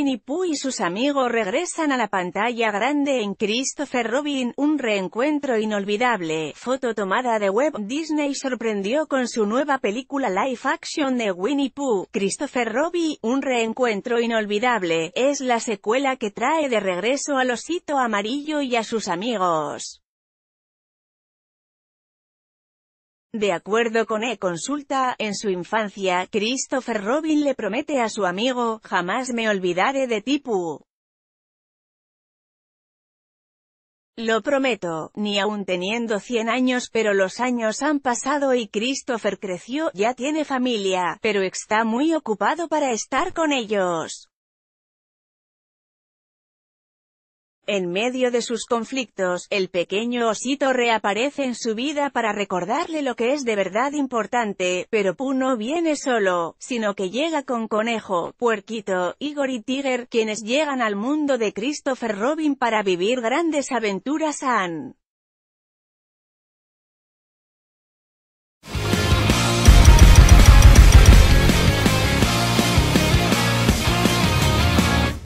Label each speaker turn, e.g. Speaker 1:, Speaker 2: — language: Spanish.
Speaker 1: Winnie Pooh y sus amigos regresan a la pantalla grande en Christopher Robin, un reencuentro inolvidable. Foto tomada de web. Disney sorprendió con su nueva película live action de Winnie Pooh. Christopher Robin, un reencuentro inolvidable, es la secuela que trae de regreso al osito amarillo y a sus amigos. De acuerdo con E-Consulta, en su infancia, Christopher Robin le promete a su amigo, jamás me olvidaré de ti Lo prometo, ni aun teniendo 100 años pero los años han pasado y Christopher creció, ya tiene familia, pero está muy ocupado para estar con ellos. En medio de sus conflictos, el pequeño osito reaparece en su vida para recordarle lo que es de verdad importante, pero Pooh no viene solo, sino que llega con Conejo, Puerquito, Igor y Tiger, quienes llegan al mundo de Christopher Robin para vivir grandes aventuras a Anne.